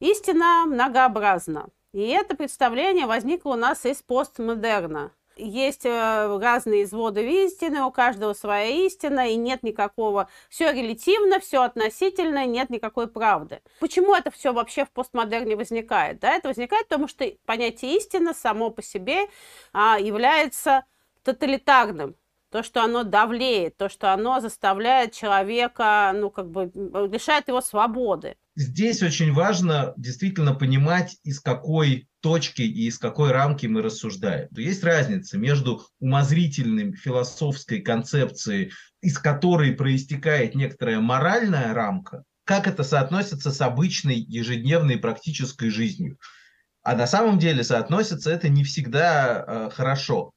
Истина многообразна. И это представление возникло у нас из постмодерна. Есть э, разные изводы истины, у каждого своя истина, и нет никакого... Все релятивно, все относительно, нет никакой правды. Почему это все вообще в постмодерне возникает? Да, это возникает потому, что понятие истина само по себе а, является тоталитарным то, что оно давлеет, то, что оно заставляет человека, ну, как бы, лишает его свободы здесь очень важно действительно понимать, из какой точки и из какой рамки мы рассуждаем. То есть разница между умозрительной философской концепцией, из которой проистекает некоторая моральная рамка, как это соотносится с обычной ежедневной практической жизнью. А на самом деле соотносится это не всегда э, хорошо.